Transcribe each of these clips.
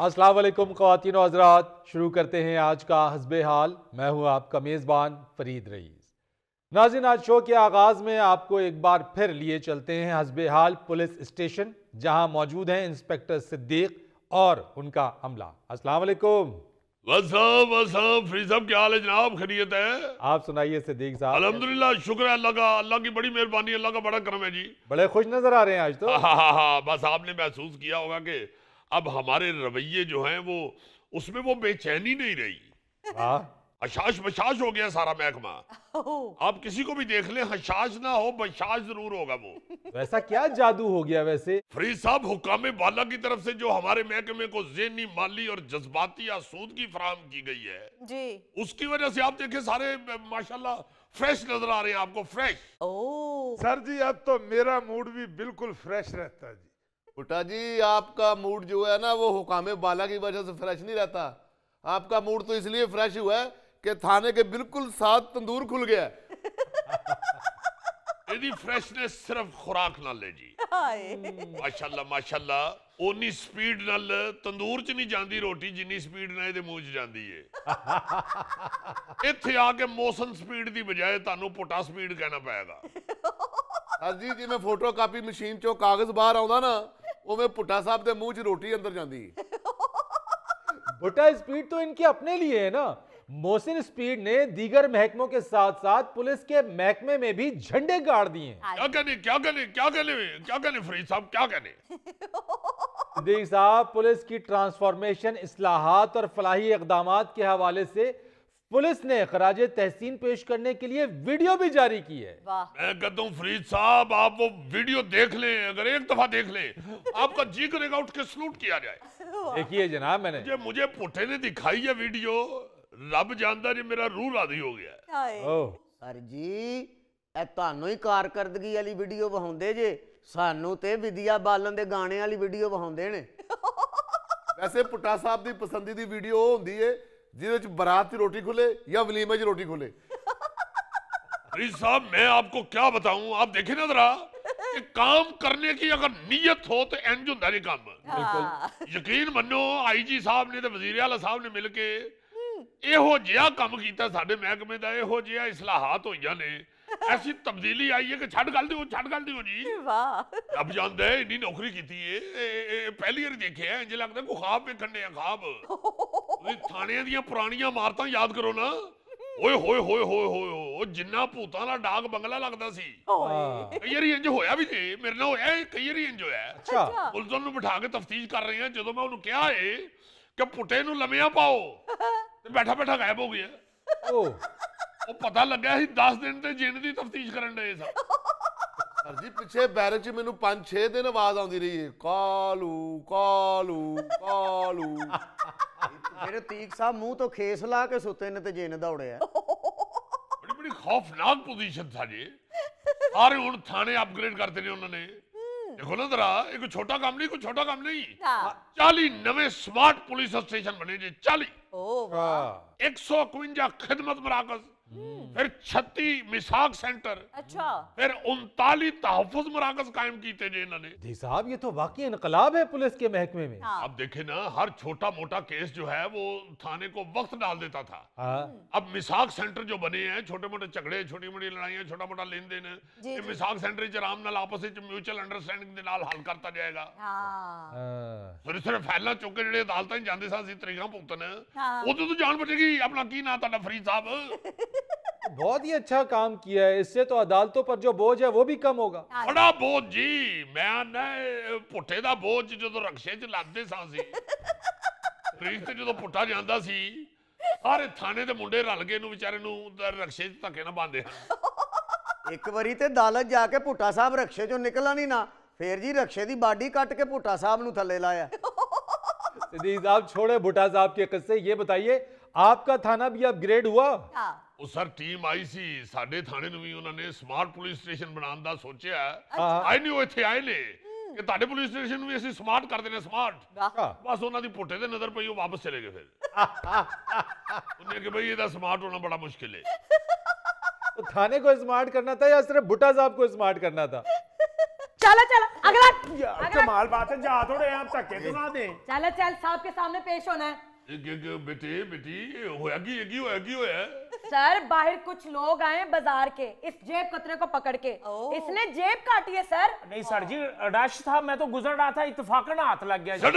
असलम ख़वातिन हजरात शुरू करते हैं आज का हसब हाल मैं हूँ आपका मेज़बान फरीद रईस नाजिन आज शो के आगाज़ में आपको एक बार फिर लिए चलते हैं हसब हाल पुलिस स्टेशन जहाँ मौजूद हैं इंस्पेक्टर सिद्दीक और उनका हमला असलकुम साहब क्या हाल है जनाब खैरियत है आप सुनाइए सिद्दीक साहब अलहमदुल्ला शुक्र है अल्लाह का अल्लाह की बड़ी मेहरबानी अल्लाह का बड़ा करम है जी बड़े खुश नजर आ रहे हैं आज तो हाँ हाँ हाँ, हाँ बस आपने महसूस किया होगा कि अब हमारे रवैये जो हैं वो उसमें वो बेचैनी नहीं रही हशाश बशाश हो गया सारा महकमा आप किसी को भी देख ले हशाश ना हो बशाश जरूर होगा वो वैसा क्या जादू हो गया वैसे फरीद साहब हुकाम बाला की तरफ से जो हमारे महकमे को जेनी माली और जज्बाती आसूद की फराम की गई है जी उसकी वजह से आप देखे सारे माशाल्लाह फ्रेश नजर आ रहे हैं आपको फ्रेश ओ सर जी अब तो मेरा मूड भी बिल्कुल फ्रेश रहता है पुटा जी आपका मूड जो है ना वो हुकामे बाला की वजह से फ्रेश नहीं रहता आपका मूड तो इसलिए फ्रेश हुआ है कि थाने के बिल्कुल साथ तंदूर खुल गया फ्रेशनेस सिर्फ खुराक ना ले जी हम्म, माशाल्लाह माशाल्लाह ओनी स्पीड ਨਾਲ ਤੰਦੂਰ 'ਚ ਨਹੀਂ ਜਾਂਦੀ ਰੋਟੀ ਜਿੰਨੀ ਸਪੀਡ ਨਾਲ ਇਹਦੇ ਮੂੰਹ 'ਚ है ਏ आके मोशन स्पीड की बजाय ਦੀ ਬਜਾਏ स्पीड कहना पाएगा ਕਹਿਣਾ जी ਅੱਜ ਜਿਵੇਂ ਫੋਟੋ ਕਾਪੀ ਮਸ਼ੀਨ 'ਚੋਂ ਕਾਗਜ਼ ਬਾਹਰ ਆਉਂਦਾ ਨਾ ਉਵੇਂ ਪੁੱਟਾ ਸਾਹਿਬ ਦੇ ਮੂੰਹ 'ਚ ਰੋਟੀ ਅੰਦਰ ਜਾਂਦੀ ਹੈ स्पीड तो इनके अपने लिए है ना मोहसिन स्पीड ने दीगर महकमों के साथ साथ पुलिस के महकमे में भी झंडे गाड़ दिए हाँ क्या कहने क्या कहने क्या कहने क्या कहने फरीद साहब क्या कहने साहब पुलिस की ट्रांसफॉर्मेशन असलाहत और फलाही इकदाम के हवाले से पुलिस ने खराज तहसीन पेश करने के लिए वीडियो भी जारी की है मैं कहता हूँ फरीद साहब आप वो वीडियो देख लें अगर एक दफा देख लें आपका जी करेगा उठ के सलूट किया जाए देखिए जनाब मैंने मुझे, मुझे पुठे ने दिखाई है वीडियो रब जानता जी मेरा रूह राधी हो गया सर जी ਤੁਹਾਨੂੰ ਹੀ ਕਾਰਗਰਦਗੀ ਵਾਲੀ ਵੀਡੀਓ ਵਹਾਉਂਦੇ ਜੇ ਸਾਨੂੰ ਤੇ ਜਿਹਦੇ ਚ ਬਰਾਤ ਦੀ ਰੋਟੀ ਖੁੱਲੇ ਜਾਂ ਵਲੀਮੇ ਚ ਰੋਟੀ साहब मैं आपको क्या बताऊं आप देखे ना जरा कि काम करने की अगर नीयत हो तो इंज होंगे काम हाँ। यकीन मनो आई जी साहब ने तो वजीर आला साहब ने मिल के ਇਹੋ ਜਿਹਾ ਕੰਮ ਕੀਤਾ ਸਾਡੇ ਮਹਿਕਮੇ ਦਾ ਇਹੋ ਐਸੀ ਤਬਦੀਲੀ ਆਈ ਹੈ ਕਿ ਛੱਡ ਗੱਲ ਦਿਓ ਛੱਡ ਗੱਲ ਦਿਓ ਜੀ ਵਾਹ ਰੱਬ ਜਾਣਦਾ ਹੈ ਇੰਨੀ ਨੌਕਰੀ ਕੀਤੀ ਏ ਇਹ- ਪਹਿਲੀ ਵਾਰ ਦੇਖਿਆ ਇੰਜ ਲੱਗਦਾ ਕੋ ਖਾਬ ਵੇਖਣ ਨੇ ਆ ਖਾਬ ਵੀ ਥਾਣਿਆਂ ਦੀਆਂ ਪੁਰਾਣੀਆਂ ਮਾਰਤਾ ਯਾਦ ਕਰੋ ਨਾ ਓਏ ਹੋਏ ਹੋਏ ਹੋਏ ਹੋਏ ਉਹ ਜਿੰਨਾ ਭੂਤਾਂ ਦਾ ਡਾਕ ਬੰਗਲਾ ਲੱਗਦਾ ਸੀ ਓਏ ਕਈ ਵਾਰੀ ਇੰਜ ਹੋਇਆ ਵੀ ਜੇ ਮੇਰੇ ਨਾਲ ਹੋਇਆ ਕਈ ਵਾਰੀ ਇੰਜ ਹੋਇਆ ਅੱਛਾ ਅੱਛਾ ਨੂੰ ਬਿਠਾ ਕੇ ਤਫਤੀਸ਼ ਕਰ ਰਹੇ ਆ ਜਦੋਂ ਮੈਂ ਉਹਨੂੰ ਕਿਹਾ ਏ ਕਿ ਪੁੱਟੇ ਨੂੰ ਲੰਮਿਆਂ ਪਾਓ ਤੇ ਬੈਠਾ ਬੈਠਾ ਗਾਇਬ ਹੋ ਗਿਆ ਓ ਉਹ ਪਤਾ ਲੱਗਾ ਸੀ 10 ਦਿਨ ਤੇ ਜਿੰਨ ਦੀ ਤਫਤੀਸ਼ ਕਰਨ ਡਏ ਸਾਂ ਸਰ ਜੀ ਪਿੱਛੇ ਬੈਰਕ 'ਚ ਮੈਨੂੰ 5-6 ਦਿਨ ਆਵਾਜ਼ ਆਉਂਦੀ ਰਹੀ ਹੈ ਕਾਲੂ ਕਾਲੂ ਕਾਲੂ ਫਿਰ ਤੀਕ ਸਾਹਿਬ ਮੂੰਹ ਤੋਂ ਖੇਸ ਲਾ ਕੇ ਸੁੱਤੇ ਨੇ ਤੇ ਜਿੰਨ ਦੌੜਿਆ ਬੜੀ ਬੜੀ ਖੌਫਨਾਕ ਪੋਜੀਸ਼ਨ ਥਾ ਜੀ ਸਾਰੇ ਹੁਣ ਥਾਣੇ ਅਪਗ੍ਰੇਡ ਕਰਤੇ ਨੇ ਉਹਨਾਂ ਨੇ देखो ना जरा एक छोटा काम नहीं कोई छोटा काम नहीं चालीस नवे स्मार्ट पुलिस स्टेशन बने जी चालीस एक सौ इकवंजा खिदमत मराकज हम्म। फिर छत्ती मिसाक सेंटर अच्छा फिर उनतालीस तहफुज मराकज कायम किए थे जी इन्होंने जी साहब ये तो वाकई इनकलाब है पुलिस के महकमे में हाँ। अब देखे ना हर छोटा मोटा केस जो है वो थाने को वक्त डाल देता था हाँ। अब मिसाक सेंटर जो बने हैं छोटे मोटे झगड़े छोटी मोटी लड़ाइयाँ छोटा मोटा लेन देन मिसाक सेंटर आराम आपस म्यूचुअल अंडरस्टैंडिंग हल करता जाएगा हाँ। हाँ। फिर सिर्फ फैलना चुके जो अदालत जाते ਜਾਂਦੇ ਸਾਂ ਅਸੀਂ ਤਰੀਕਾਂ ਭੁਗਤਣ ਉਦੋਂ ਤੋਂ ਜਾਣ ਬਚੇਗੀ ਆਪਣਾ ਕੀ ਨਾਂ ਤੁਹਾਡਾ बहुत ही अच्छा काम किया है इससे तो अदालतों पर जो बोझ है वो भी कम होगा हाँ बड़ा बोझ जी मैं आना पुट्ठे का बोझ जो रक्शे च लाते सी ਪੁਲਿਸ ਤੇ ਜਦੋਂ पुटा जाता सी ਸਾਰੇ थाने के मुंडे रल गए बेचारे ਵਿਚਾਰੇ धक्के ना 'ਚ ਧੱਕੇ ਨਾ ਬੰਦੇ ਹਨ ਇੱਕ ਵਾਰੀ ਤੇ ਅਦਾਲਤ ਜਾ ਕੇ ਪੁੱਟਾ ਸਾਹਿਬ ਰਕਸ਼ੇ 'ਚੋਂ ਨਿਕਲਣਾ ਨਹੀਂ ਨਾ ਫੇਰ ਜੀ ਰਕਸ਼ੇ ਦੀ ਬਾਡੀ ਕੱਟ ਕੇ साहब छोड़े भुट्टा साहब के कस्से ये बताइए आपका थाना भी अपग्रेड हुआ हाँ। ਉਹ ਸਰ ਟੀਮ ਆਈ ਸੀ ਸਾਡੇ ਥਾਣੇ ਨੂੰ ਵੀ ਉਹਨਾਂ ਨੇ ਸਮਾਰਟ ਪੁਲਿਸ ਸਟੇਸ਼ਨ ਬਣਾਉਣ ਦਾ ਸੋਚਿਆ ਆਈ ਨਹੀਂ ਉਹ ਇੱਥੇ ਆਏ ਨੇ ਕਿ ਤੁਹਾਡੇ ਪੁਲਿਸ ਸਟੇਸ਼ਨ ਨੂੰ ਵੀ ਅਸੀਂ ਸਮਾਰਟ ਕਰ ਦੇਣਾ ਸਮਾਰਟ ਬਸ ਉਹਨਾਂ ਦੀ ਪੁੱਟੇ ਤੇ ਨਜ਼ਰ ਪਈ ਉਹ ਵਾਪਸ ਚਲੇ ਗਏ ਫਿਰ ਉਹਨੇ ਕਿ ਭਈ ਇਹਦਾ ਸਮਾਰਟ ਹੋਣਾ ਬੜਾ ਮੁਸ਼ਕਿਲ ਹੈ तो थाने को स्मार्ट करना था या सिर्फ भुट्टा साहब को स्मार्ट करना था चलो चलो अगला कमाल बात है जा थोड़े आप धक्के दिला दें चलो चल साहब के सामने पेश होना है बेटे बेटी होया की होया की होया सर बाहर कुछ लोग आए बाजार के इस जेब कतरे को पकड़ के इसने जेब काटी है सर नहीं सर जी रश था मैं तो गुजर रहा था इतफाक ना हाथ लग गया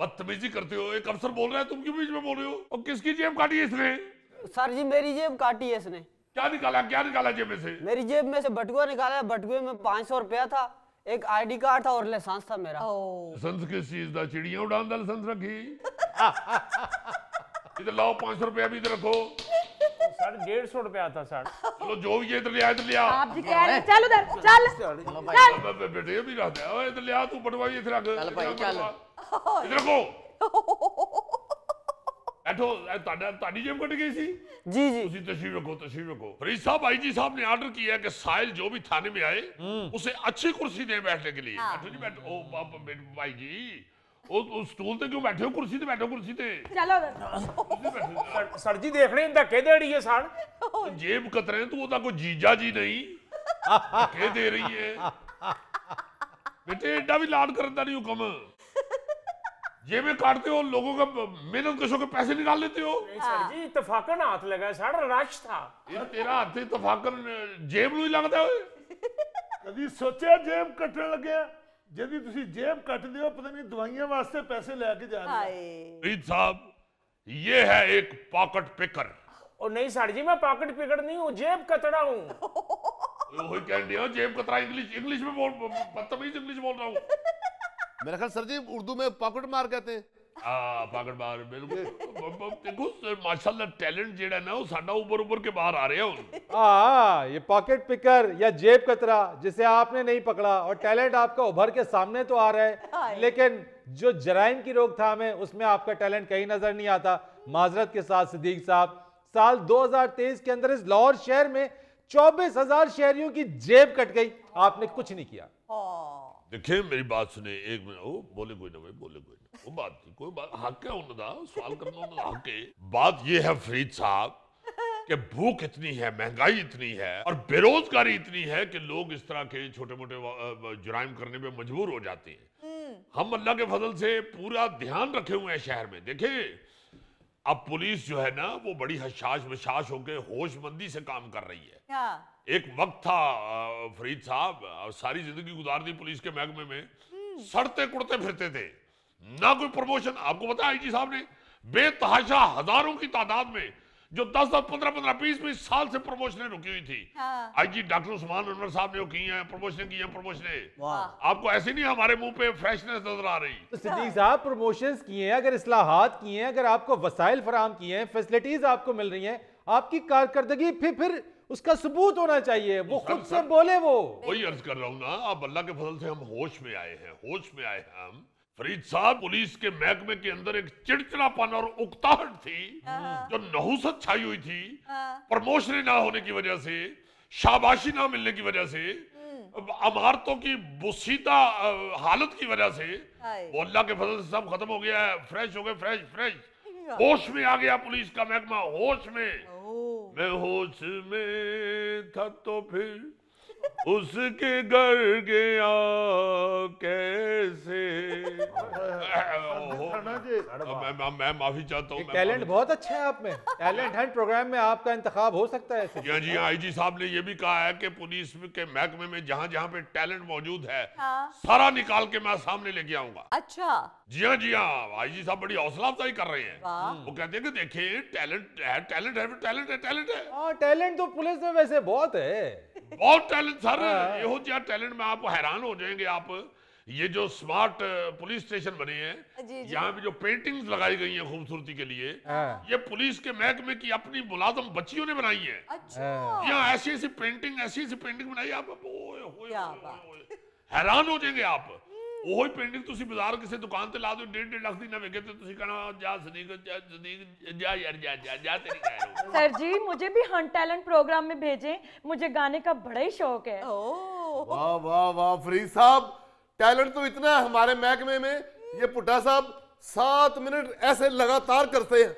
बदतमीजी करते हो एक अफसर बोल रहा है तुम क्यों बीच में बोल रहे हो और किसकी जेब काटी है इसने सर जी मेरी जेब काटी है इसने क्या निकाला क्या निकाला जेब में से मेरी जेब में से बटुआ निकाला बटुए में पाँच सौ रुपया था एक आईडी कार्ड था और लाइसेंस था मेरा लाइसेंस किस चीज का चिड़िया उड़ान का लाइसेंस रखी इधर लाओ पांच सौ रुपया भी इधर रखो सर डेढ़ सौ रुपया था सर चलो जो भी इधर लिया इधर लिया आप जी कह रहे चल उधर चल चल बेटे भी रहता ओए इधर लिया तू बटवा भी इधर रख चल भाई चल इधर रखो बैठो ਤੁਹਾਡਾ ਤੁਹਾਡੀ जेब कट गई सी जी जी उसी तस्वीर रखो तस्वीर रखो फरीद साहब आई जी साहब ने ऑर्डर किया कि साहिल जो भी थाने में आए हम्म। उसे अच्छी कुर्सी दे बैठने के लिए हाँ। बैठो जी बैठो ओ बाप भाई जी ਉਹ ਸਟੂਲ ਤੇ ਕਿਉਂ ਬੈਠੇ ਹੋ ਕੁਰਸੀ ਤੇ ਬੈਠੋ ਕੁਰਸੀ ਤੇ ਚਲੋ ਸਰ ਜੀ ਦੇਖ ਰਹੇ ਧੱਕੇ ਦੇੜੀ ਹੈ ਸਾਲ ਜੇਬ ਕਤਰੇ ਤੂੰ ਉਹਦਾ ਕੋਈ ਜੀਜਾ ਜੀ ਨਹੀਂ ਧੱਕੇ ਦੇ ਰਹੀ ਹੈ बेटे एडा भी लाड करने का नहीं हुक्म जेबें काटते हो लोगों का मेहनत कशों के पैसे निकाल लेते हो सर जी इतफाकन हाथ लगा सारा रश था ये तेरा हाथ इतफाकन जेब नु ही है कभी सोचा जेब कटने लगे ਜਿਹਦੀ ਤੁਸੀਂ ਜੇਬ ਕੱਟਦੇ ਹੋ ਪਤਾ ਨਹੀਂ ਦਵਾਈਆਂ ਵਾਸਤੇ ਪੈਸੇ ਲੈ ਕੇ ਜਾ ਰਹੇ ਹੋ ਫਰੀਦ ਸਾਹਿਬ ਇਹ ਹੈ ਇੱਕ ਪਾਕਟ ਪਿਕਰ ਉਹ ਨਹੀਂ ਸਰ ਜੀ ਮੈਂ ਪਾਕਟ ਪਿਕਰ ਨਹੀਂ ਹੂੰ ਜੇਬ ਕਤੜਾ ਹੂੰ वही कह रहे हो जेब कतरा इंग्लिश इंग्लिश में बोल बदतमीज इंग्लिश बोल रहा हूँ मेरा ख्याल सर जी उर्दू में पॉकेट मार कहते हैं हाँ, हाँ, आपने नहीं पकड़ा और टैलेंट आपका उभर के सामने तो आ रहा है लेकिन जो जराइम की रोकथाम है उसमें आपका टैलेंट कहीं नजर नहीं आता माजरत के साथ सिद्दीक साहब साल दो हजार तेईस के अंदर इस लाहौर शहर में चौबीस हजार शहरियों की जेब कट गई आपने कुछ नहीं किया हाँ। देखिए मेरी बात सुने एक मिनट बोले कोई ना भाई बोले कोई वो बात कोई बात हक है उन्होंने सवाल करना उन्होंने हक है बात ये है फरीद साहब कि भूख इतनी है महंगाई इतनी है और बेरोजगारी इतनी है कि लोग इस तरह के छोटे मोटे जुराइम करने में मजबूर हो जाते हैं हम्म। हम अल्लाह के फजल से पूरा ध्यान रखे हुए हैं शहर में देखे अब पुलिस जो है ना वो बड़ी हशाश विशाश होकर होशमंदी से काम कर रही है क्या? एक वक्त था फरीद साहब सारी जिंदगी गुजार दी पुलिस के महकमे में हम्म। सड़ते कुड़ते फिरते थे ना कोई प्रमोशन आपको पता जी साहब ने बेतहाशा हजारों की तादाद में जो 10 10 15 15 बीस बीस साल से प्रमोशनें रुकी हुई थी हाँ। आईजी डॉक्टर उस्मान उमर साहब ने की है प्रमोशन की है प्रमोशनें आपको ऐसे नहीं हमारे मुंह पे फ्रेशनेस नजर आ रही तो सिद्दीक साहब प्रमोशंस किए हैं अगर इस्लाहात किए हैं अगर आपको वसाइल फराम किए हैं फैसिलिटीज आपको मिल रही है आपकी कारकर्दगी फिर फिर उसका सबूत होना चाहिए वो खुद से बोले वो वही अर्ज कर रहा हूँ ना आप अल्लाह के फसल से हम होश में आए हैं होश में आए हैं हम फरीद साहब पुलिस के महकमे के अंदर एक चिड़चिड़ापन और उकताहट थी हाँ। जो नहुसत छाई हुई थी हाँ। प्रमोशन ना होने की वजह से शाबाशी ना मिलने की वजह से हम्म। अमारतों की बुसीदा हालत की वजह से वो अल्लाह के फजल से सब खत्म हो गया है फ्रेश हो गए फ्रेश फ्रेश होश में आ गया पुलिस का महकमा होश में मैं होश में था तो फिर उसके घर गया कैसे मैं, मैं, मैं माफी चाहता हूँ टैलेंट बहुत अच्छा है आप में टैलेंट हंट प्रोग्राम में आपका इंतखाब हो सकता है जी जी आई जी साहब ने ये भी कहा है कि पुलिस के महकमे में जहाँ जहाँ पे टैलेंट मौजूद है हाँ। सारा निकाल के मैं सामने लेके आऊंगा अच्छा जी हाँ जी हाँ आई जी साहब बड़ी हौसला अफजाई कर रहे हैं वो कहते हैं कि देखिए टैलेंट है टैलेंट है टैलेंट है टैलेंट है टैलेंट हाँ, तो पुलिस में वैसे बहुत है बहुत टैलेंट सर यहो जहा टैलेंट में आप हैरान हो जाएंगे आप ये जो स्मार्ट पुलिस स्टेशन बने हैं हाँ, यहाँ पे जो पेंटिंग्स लगाई गई हैं खूबसूरती के लिए हाँ। ये पुलिस के महकमे की अपनी मुलाजम बच्चियों ने बनाई है अच्छा। हाँ। यहाँ ऐसी ऐसी पेंटिंग ऐसी ऐसी पेंटिंग बनाई आप हैरान हो जाएंगे आप ਉਹੀ ਪੇਂਟਿੰਗ ਤੁਸੀਂ ਬਾਜ਼ਾਰ ਕਿਸੇ ਦੁਕਾਨ ਤੇ ਲਾ ਦਿਓ 1.5 ਲੱਖ ਦੀ ਨਾ ਤੇ ਤੁਸੀਂ ਕਹਣਾ ਜਾ ਸਦੀਕ ਜਾ ਯਾਰ ਜਾ ਜਾ ਜਾ ਤੇਰੀ हो सर जी मुझे भी प्रोग्राम में भेजें मुझे लगातार करते हैं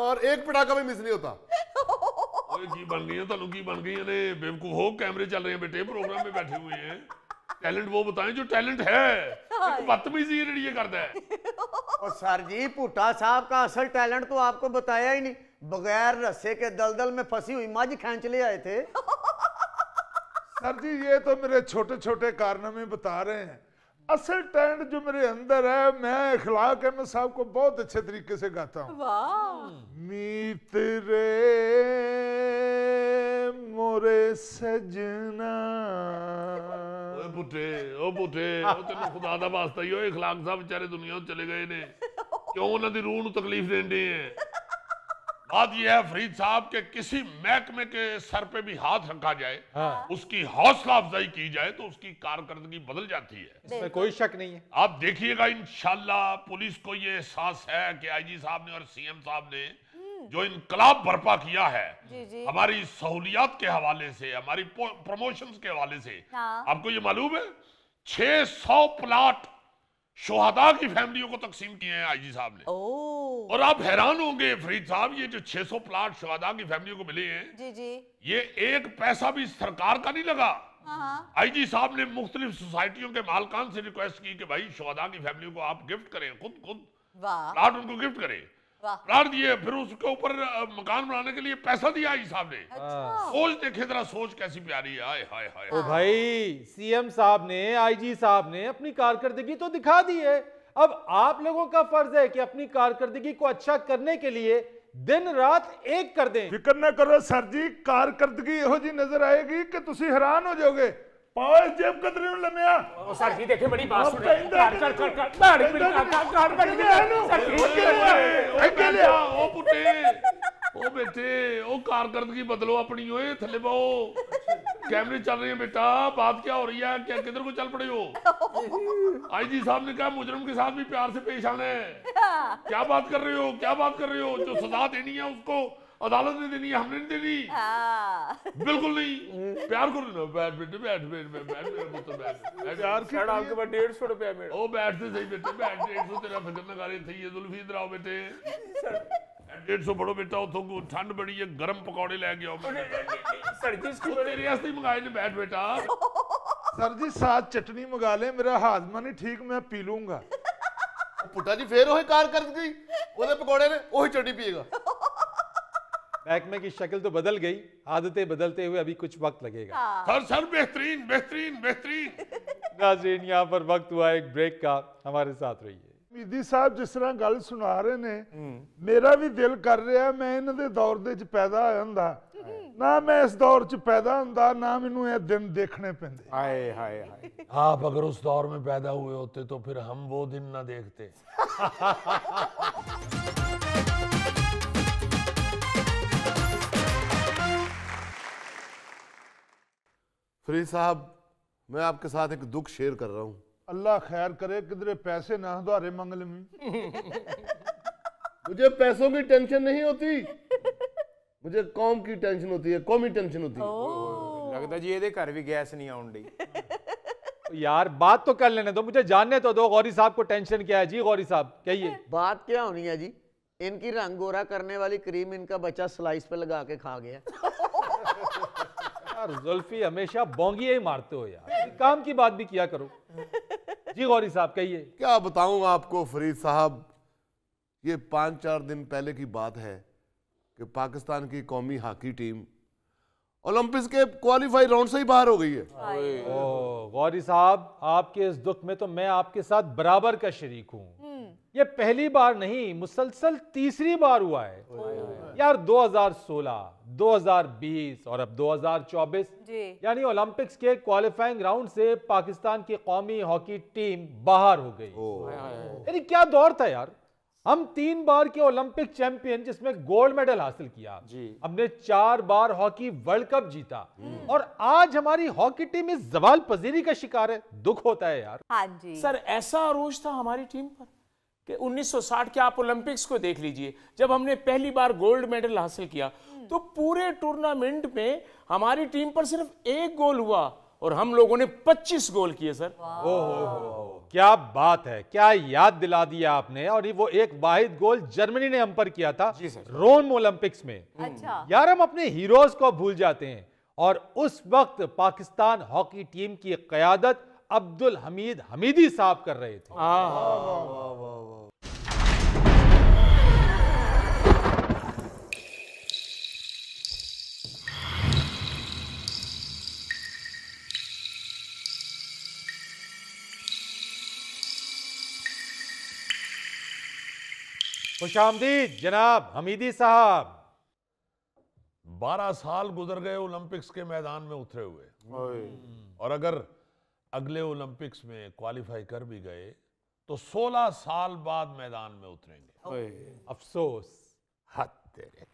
और एक पटाखा भी मिस नहीं होता ਓਏ ਕੀ ਬਣ ਗਈਆਂ ਤੁਹਾਨੂੰ ਕੀ ਬਣ ਗਈਆਂ ਨੇ ਬੇਵਕੂਫ ਹੋ ਕੈਮਰੇ ਚੱਲ ਰਹੇ ਬੇਟੇ ਪ੍ਰੋਗਰਾਮ 'ਤੇ ਬੈਠੇ ਹੋਏ टैलेंट वो ਬਤਾਏ जो टैलेंट है बदतमीजी ਬਦਤਮੀਜ਼ੀ है ये करता है और सर जी भुट्टा साहब का असल टैलेंट तो आपको बताया ही नहीं बगैर रस्से के दलदल में फंसी हुई मज खेच ले आए थे सर जी ये तो मेरे छोटे छोटे कारनामे बता रहे हैं असल टैलेंट जो मेरे अंदर है मैं इखलाक अहमद साहब को बहुत अच्छे तरीके से गाता हूँ मीत रे मोरे सजना क्यों उन्होंने रूह तकलीफ बात यह है फरीद साहब के किसी महकमे के सर पे भी हाथ रखा जाए हाँ। उसकी हौसला अफजाई की जाए तो उसकी कारकर्दगी बदल जाती है इसमें कोई शक नहीं है आप देखिएगा इन पुलिस को ये एहसास है कि आईजी साहब ने और सीएम साहब ने जो इनकलाब बर्पा किया है जी जी। हमारी सहूलियात के हवाले से हमारी प्रमोशन के हवाले से हाँ। आपको ये मालूम है सौ प्लाट शोहदा की फैमिलियों को तकसीम किए हैं आईजी साहब ने और आप हैरान होंगे फरीद साहब ये जो 600 प्लाट शोहदा की फैमिलियों को मिले हैं जी जी। ये एक पैसा भी सरकार का नहीं लगा हाँ, हाँ। आईजी साहब ने मुख्तलिफ सोसाइटियों के मालकान से रिक्वेस्ट की कि भाई शोहदा की फैमिलियों को आप गिफ्ट करें खुद खुद प्लाट उनको गिफ्ट करें प्लाट दिए फिर उसके ऊपर मकान बनाने के लिए पैसा दिया आई साहब ने अच्छा। सोच देखे जरा सोच कैसी प्यारी है हाय हाय ओ भाई सीएम साहब ने आईजी साहब ने अपनी कारकर्दगी तो दिखा दी है अब आप लोगों का फर्ज है कि अपनी कारकर्दगी को अच्छा करने के लिए दिन रात एक कर दें फिक्र ना करो सर जी कारकर्दगी यह नजर आएगी कि तुम हैरान हो जाओगे पाय जेब कतरे नु लम्या आ सर जी देखे बड़ी बात सुने कार कार कार कार कार कार कार कार कार कार कार कार कार कार ओ बेटे ओ कारकर्दगी बदलो अपनी ओए थले बाओ कैमरे चल रहे हैं बेटा बात क्या हो रही है क्या किधर को चल पड़े हो आईजी साहब ने कहा मुजरम के साथ भी प्यार से पेश आना है क्या बात कर रहे हो क्या बात कर रहे हो जो सजा देनी है उसको अदालत ने देनी हमने नहीं देनी हाँ। बिल्कुल नहीं प्यार को नहीं बैठ बैठ बैठ बैठ बैठ मेरे मुंह तो बैठ यार खड़ा आपके पास डेढ़ सौ रुपया मेरा ओ बैठ से सही बेटे बैठ डेढ़ सौ तेरा फिक्र ना करे थी ये जुल्फी इधर आओ बेटे डेढ़ सौ बड़ो बेटा उतो ठंड बड़ी है गर्म पकौड़े लेके गया सर जी इसकी तेरे वास्ते ही मंगाए ने बैठ बेटा सर जी साथ चटनी मंगा ले मेरा हाजमा नहीं ठीक मैं पी लूंगा पुटा जी फिर वही कार कर गई ओदे पकौड़े ने वही चटनी पिएगा बैकमैन की शक्ल तो बदल गई आदतें बदलते हुए अभी कुछ वक्त लगेगा हाँ। हर सर बेहतरीन बेहतरीन बेहतरीन नाजरीन यहाँ पर वक्त हुआ एक ब्रेक का हमारे साथ रहिए जिस तरह गल सुना रहे ने हम्म। मेरा भी दिल कर रहा है मैं इन्होंने दौर पैदा होता ना मैं इस दौर च पैदा हों ना मैं दिन देखने पे आप अगर उस दौर में पैदा हुए होते तो फिर हम वो दिन ना देखते फरीद साहब मैं आपके साथ एक दुख शेयर कर रहा हूँ अल्लाह खैर करे किधरे पैसे ना दुआरे मंगल में मुझे पैसों की टेंशन नहीं होती मुझे कौम की टेंशन होती है कौमी टेंशन होती है लगता जी ये घर भी गैस नहीं आउन डी यार बात तो कर लेने दो मुझे जानने तो दो गौरी साहब को टेंशन क्या है जी गौरी साहब कहिए बात क्या होनी है जी इनकी रंग गोरा करने वाली क्रीम इनका बच्चा स्लाइस पे लगा के खा गया यार जुल्फी हमेशा बोंगी ही मारते हो यार काम की बात भी किया करो जी गौरी साहब कहिए क्या बताऊं आपको फरीद साहब ये पांच चार दिन पहले की बात है कि पाकिस्तान की कौमी हॉकी टीम ओलंपिक्स के क्वालिफाई राउंड से ही बाहर हो गई है ओ, गौरी साहब आपके इस दुख में तो मैं आपके साथ बराबर का शरीक हूँ हम्म। ये पहली बार नहीं मुसलसल तीसरी बार हुआ है यार 2016, 2020 और अब 2024 यानी ओलंपिक्स के क्वालिफाइंग राउंड से पाकिस्तान की कौमी हॉकी टीम बाहर हो गई यानी क्या दौर था यार हम तीन बार के ओलंपिक चैंपियन जिसमें गोल्ड मेडल हासिल किया हमने चार बार हॉकी वर्ल्ड कप जीता हम्म। और आज हमारी हॉकी टीम इस जवाल पजीरी का शिकार है दुख होता है यार हाँ जी। सर ऐसा अरूज था हमारी टीम पर कि 1960 के आप ओलंपिक्स को देख लीजिए जब हमने पहली बार गोल्ड मेडल हासिल किया हम्म। तो पूरे टूर्नामेंट में हमारी टीम पर सिर्फ एक गोल हुआ और हम लोगों ने पच्चीस गोल किए सर ओहो क्या बात है क्या याद दिला दिया आपने और वो एक वाहिद गोल जर्मनी ने हम पर किया था रोम ओलंपिक्स में अच्छा। यार हम अपने हीरोज को भूल जाते हैं और उस वक्त पाकिस्तान हॉकी टीम की क्यादत अब्दुल हमीद हमीदी साहब कर रहे थे खुश जनाब हमीदी साहब बारह साल गुजर गए ओलंपिक्स के मैदान में उतरे हुए और अगर अगले ओलंपिक्स में क्वालिफाई कर भी गए तो 16 साल बाद मैदान में उतरेंगे अफसोस हद तेरे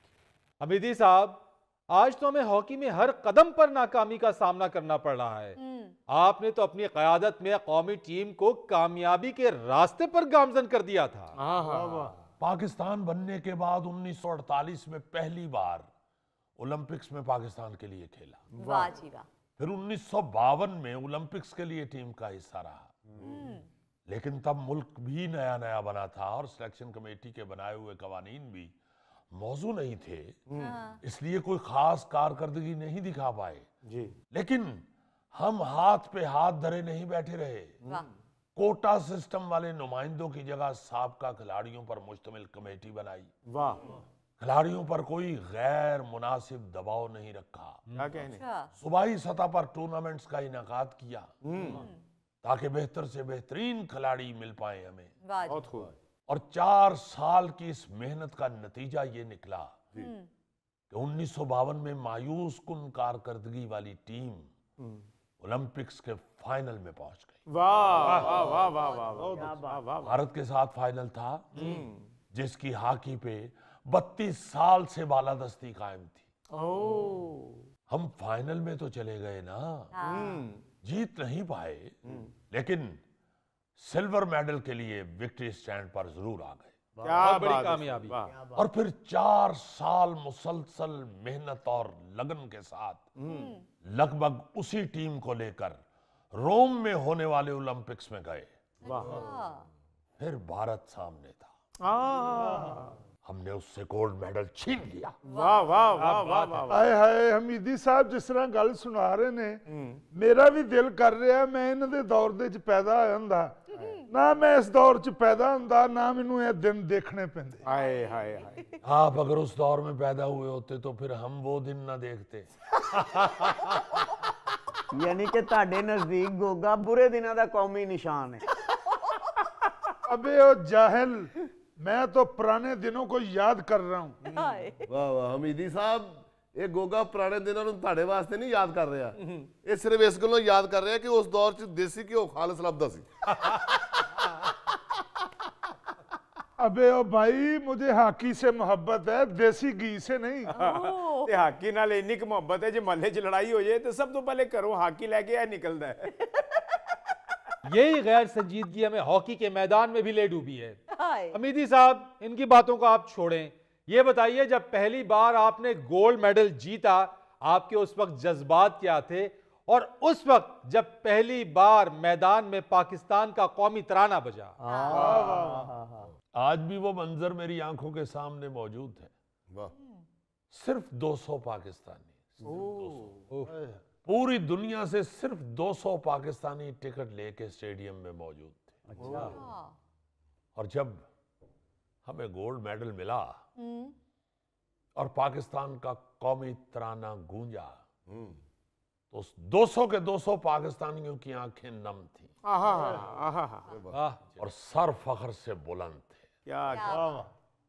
हमीदी साहब आज तो हमें हॉकी में हर कदम पर नाकामी का सामना करना पड़ रहा है हम्म। आपने तो अपनी क्यादत में कौमी टीम को कामयाबी के रास्ते पर गामजन कर दिया था हाँ, हाँ। पाकिस्तान बनने के बाद 1948 में पहली बार ओलंपिक्स में पाकिस्तान के लिए खेला फिर उन्नीस में ओलंपिक्स के लिए टीम का हिस्सा रहा हम्म। लेकिन तब मुल्क भी नया नया बना था और सिलेक्शन कमेटी के बनाए हुए कवानीन भी मौजू नहीं थे हाँ। इसलिए कोई खास कारकर्दगी नहीं दिखा पाए जी लेकिन हम हाथ पे हाथ धरे नहीं बैठे रहे कोटा सिस्टम वाले नुमाइंदों की जगह सबका खिलाड़ियों पर मुश्तमिल कमेटी बनाई वाह खिलाड़ियों पर कोई गैर मुनासिब दबाव नहीं रखा अच्छा। सुबाई सतह पर टूर्नामेंट्स का इनका किया हम्म। ताकि बेहतर से बेहतरीन खिलाड़ी मिल पाए हमें और चार साल की इस मेहनत का नतीजा ये निकला हम्म। कि उन्नीस में मायूस कुन कारकर्दगी वाली टीम हम्म। ओलंपिक्स के फाइनल में पहुंच गई भारत के साथ फाइनल था हम्म। जिसकी हॉकी पे 32 साल से बालादस्ती कायम थी हम फाइनल में तो चले गए ना हाँ। हम्म। जीत नहीं पाए हम्म। लेकिन सिल्वर मेडल के लिए विक्ट्री स्टैंड पर जरूर आ गए क्या बड़ी कामयाबी और फिर चार साल मुसलसल मेहनत और लगन के साथ लगभग उसी टीम को लेकर रोम में होने वाले ओलंपिक्स में गए फिर भारत सामने था हमने उससे गोल्ड मेडल छीन लिया वाह वाह वाह वाह हाय हमीदी साहब जिस तरह गल सुना रहे ने मेरा भी दिल कर रहा मैं इन्होंने दौर पैदा होता ना मैं इस दौर च पैदा होता ना मैं ये दिन देखने पेंदे हाय हाय हाय आप अगर उस दौर में पैदा हुए होते तो फिर हम वो दिन ना देखते यानी कि ताडे नजदीक गोगा बुरे दिनों का कौमी निशान है अबे ओ जाहिल मैं तो पुराने दिनों को याद कर रहा हूं वाह वाह हमीदी साहब ये गोगा पुराने दिनों नु ताडे वास्ते नहीं याद कर रहा हम्म। ये सिर्फ इस गलो याद कर रहा है कि उस दौर च देसी घ्यो खालस लब्दा सी अबे ओ भाई मुझे हाकी से मोहब्बत है देसी घी से नहीं ਤੇ ਹਾਕੀ ਨਾਲ ਇੰਨੀ ਕੁ ਮੁਹੱਬਤ ਹੈ ਜੇ ਮੱਲੇ 'ਚ ਲੜਾਈ ਹੋ ਜੇ ਤੇ ਸਭ ਤੋਂ ਪਹਿਲੇ ਘਰੋਂ ਹਾਕੀ ਲੈ ਕੇ ਆ ਨਿਕਲਦਾ ਹੈ यही गैर संजीदगी हमें हॉकी के मैदान में भी ले डूबी है अमीदी साहब इनकी बातों को आप छोड़ें ये बताइए जब पहली बार आपने गोल्ड मेडल जीता आपके उस वक्त जज्बात क्या थे और उस वक्त जब पहली बार मैदान में पाकिस्तान का कौमी तराना बजा हाँ। आज भी वो मंजर मेरी आंखों के सामने मौजूद है वाह सिर्फ 200 पाकिस्तानी 200 पूरी दुनिया से सिर्फ 200 पाकिस्तानी टिकट लेके स्टेडियम में मौजूद थे अच्छा। और जब हमें गोल्ड मेडल मिला हम्म। और पाकिस्तान का कौमी तराना गूंजा हम्म। तो उस 200 के 200 पाकिस्तानियों की आंखें नम थी आहा, आहा, आहा, और सर फखर से बुलंद थे क्या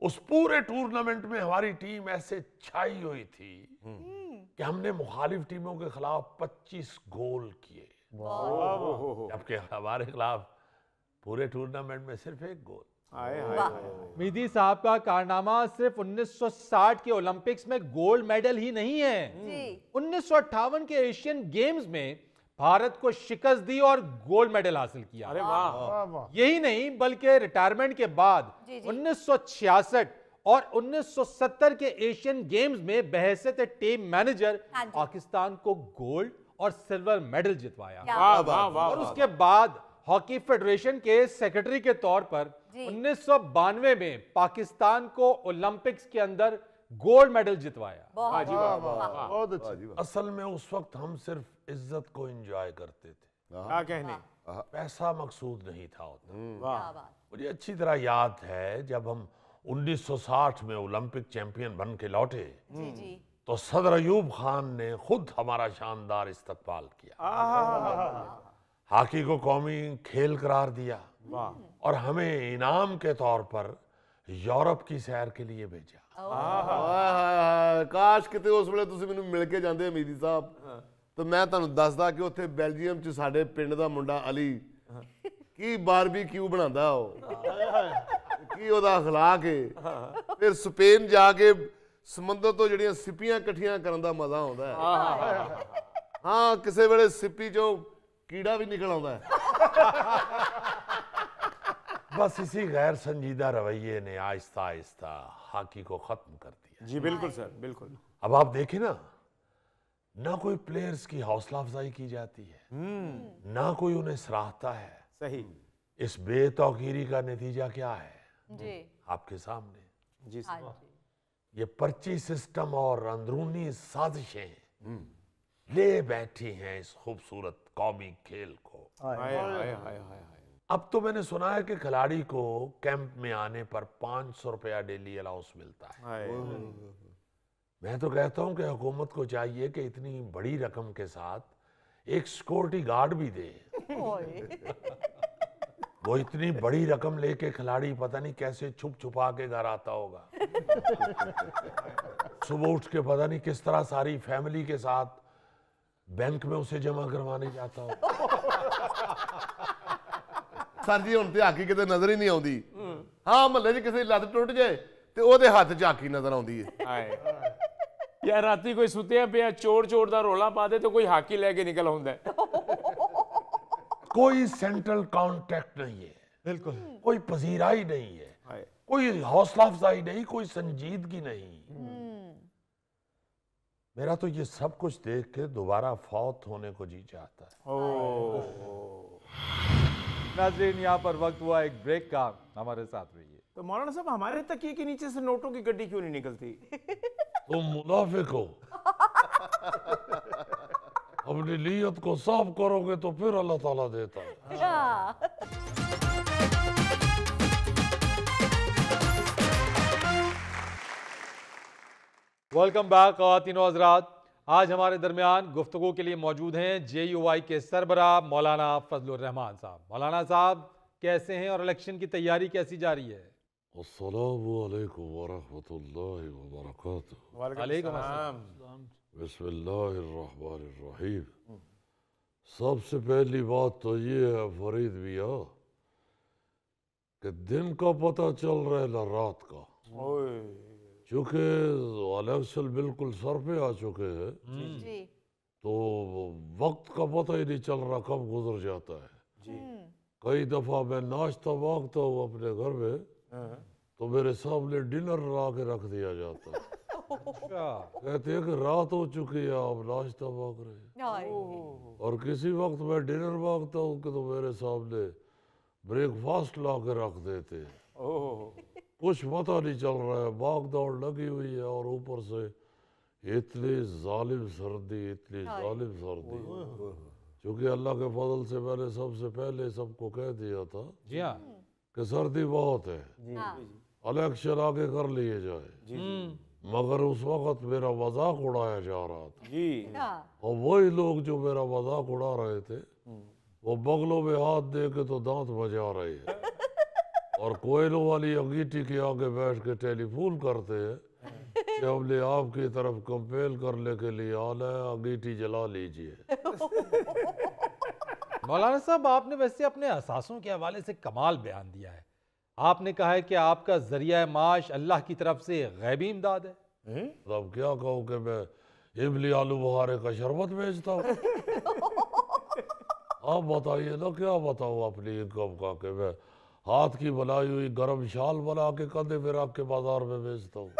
उस पूरे टूर्नामेंट में हमारी टीम ऐसे छाई हुई थी हम्म। हम्म। कि हमने मुखालिफ टीमों के खिलाफ 25 गोल किए जबकि हमारे खिलाफ पूरे टूर्नामेंट में सिर्फ एक गोल मिधी साहब का कारनामा सिर्फ 1960 के ओलंपिक्स में गोल्ड मेडल ही नहीं है उन्नीस के एशियन गेम्स में भारत को शिकस्त दी और गोल्ड मेडल हासिल किया अरे वाह यही नहीं बल्कि रिटायरमेंट के बाद उन्नीस और 1970 के एशियन गेम्स में बहसत टीम मैनेजर पाकिस्तान को गोल्ड और सिल्वर मेडल जितवाया और उसके बाद हॉकी फेडरेशन के सेक्रेटरी के तौर पर उन्नीस में पाकिस्तान को ओलंपिक्स के अंदर गोल्ड मेडल जितवाया हाँ बहुत अच्छा असल में उस वक्त हम सिर्फ इज्जत को एंजॉय करते थे हाँ। क्या कहने पैसा मकसूद नहीं था उतना हम्म। मुझे अच्छी तरह याद है जब हम 1960 में ओलंपिक चैंपियन बन के लौटे तो सदर अयूब खान ने खुद हमारा शानदार इस्तकबाल किया हॉकी को कौमी खेल करार दिया और हमें इनाम के तौर पर यूरोप की सैर के लिए भेजा ਆਹ ਕਾਸ਼ ਕਿਤੇ ਉਸ ਵੇਲੇ ਤੁਸੀਂ ਮੈਨੂੰ ਮਿਲ ਕੇ ਜਾਂਦੇ ਅਮੀਰੀ ਸਾਹਿਬ ਤਾਂ ਮੈਂ ਤੁਹਾਨੂੰ ਦੱਸਦਾ ਕਿ ਉੱਥੇ ਬੈਲਜੀਅਮ 'ਚ ਸਾਡੇ ਪਿੰਡ ਦਾ ਮੁੰਡਾ ਅਲੀ ਕੀ ਬਾਰਬੀਕਿਊ ਬਣਾਉਂਦਾ ਉਹ ਕੀ ਉਹਦਾ اخلاق ਹੈ ਫਿਰ ਸਪੇਨ ਜਾ ਕੇ ਸਮੁੰਦਰ ਤੋਂ ਜਿਹੜੀਆਂ ਸਿੱਪੀਆਂ ਇਕੱਠੀਆਂ ਕਰਨ ਦਾ ਮਜ਼ਾ ਆਉਂਦਾ ਹੈ ਹਾਂ ਕਿਸੇ ਵੇਲੇ ਸਿੱਪੀ 'ਚੋਂ ਕੀੜਾ ਵੀ ਨਿਕਲ ਆਉਂਦਾ ਹੈ बस इसी गैर संजीदा रवैये ने आहिस्ता आहिस्ता हॉकी को खत्म कर दिया जी बिल्कुल सर बिल्कुल अब आप देखे ना ना कोई प्लेयर्स की हौसला अफजाई की जाती है हम्म। ना कोई उन्हें सराहता है सही इस बेतौकीरी का नतीजा क्या है जी आपके सामने जी हाँ ये पर्ची सिस्टम और अंदरूनी साजिशें हम्म। ले बैठी हैं इस खूबसूरत कौमी खेल को आया, आया, आया, आया, आया, आया। अब तो मैंने सुना है कि खिलाड़ी को कैंप में आने पर पांच सौ रुपया डेली अलाउंस मिलता है मैं तो कहता हूं कि हुकूमत को चाहिए कि इतनी बड़ी रकम के साथ एक सिक्योरिटी गार्ड भी दे वो इतनी बड़ी रकम लेके खिलाड़ी पता नहीं कैसे छुप छुपा के घर आता होगा सुबह उठ के पता नहीं किस तरह सारी फैमिली के साथ बैंक में उसे जमा करवाने जाता होगा सर जी आकी कि नजर ही नहीं आती हाँ महल जी किसी लत टुट जाए तो हाथ च आकी नजर आ यार रात कोई सुतिया पे चोर चोर का रोला पा दे तो कोई हाकी लेके निकल आ कोई सेंट्रल कॉन्टैक्ट नहीं है बिल्कुल कोई पजीराई नहीं है कोई हौसला अफजाई नहीं कोई संजीदगी नहीं मेरा तो ये सब कुछ देख के दोबारा फौत होने को जी चाहता है नाजरीन यहाँ पर वक्त हुआ एक ब्रेक का हमारे साथ रहिए तो मौलाना साहब हमारे तक के नीचे से नोटों की गड्डी क्यों नहीं निकलती तुम मुनाफिक हो अपनी लियत को साफ करोगे तो फिर अल्लाह ताला देता वेलकम बैक हाँ। खातिन हजरात आज हमारे दरमियान गुफ्तु के लिए मौजूद हैं जे यू आई के सरबरा मौलाना फजलरहमान साहब मौलाना साहब कैसे हैं और इलेक्शन की तैयारी कैसी जा रही है सबसे पहली बात तो ये है फरीद भैया कि दिन का पता चल रहा है ना रात का चूँकि वाले बिल्कुल सर पे आ चुके हैं हम्म। तो वक्त का पता ही नहीं चल रहा कब गुजर जाता है हम्म। कई दफ़ा मैं नाश्ता मांगता हूँ अपने घर में हाँ। तो मेरे सामने डिनर ला के रख दिया जाता है अच्छा। कहते हैं कि रात हो चुकी है आप नाश्ता मांग रहे हैं और किसी वक्त मैं डिनर मांगता हूँ तो मेरे सामने ब्रेकफास्ट ला के रख देते हैं कुछ पता नहीं चल रहा है भाग दौड़ लगी हुई है और ऊपर से इतनी जालिम सर्दी इतनी जालिम सर्दी क्योंकि अल्लाह के फजल से मैंने सबसे पहले सबको कह दिया था जी हाँ। कि सर्दी बहुत है इलेक्शन हाँ। आगे कर लिए जाए हम्म। मगर उस वक्त मेरा मजाक उड़ाया जा रहा था जी हाँ। और वही लोग जो मेरा मजाक उड़ा रहे थे हम्म। वो बगलों में हाथ दे के तो दांत बजा रहे हैं और कोयलों वाली अंगीठी के आगे बैठ के टेलीफोन करते हैं कि हम ले आपकी तरफ कंपेल करने के लिए आना है अंगीठी जला लीजिए मौलाना साहब आपने वैसे अपने असासों के हवाले से कमाल बयान दिया है आपने कहा है कि आपका जरिया माश अल्लाह की तरफ से गैबी इमदाद है हम्म? तो अब क्या कहूँ कि मैं इमली आलू बुहारे का शरबत बेचता हूँ आप बताइए ना क्या बताऊँ अपनी इनकम का कि मैं हाथ की बनाई हुई गर्म शाल बना के कंधे पे रख के बाजार में बेचता हूँ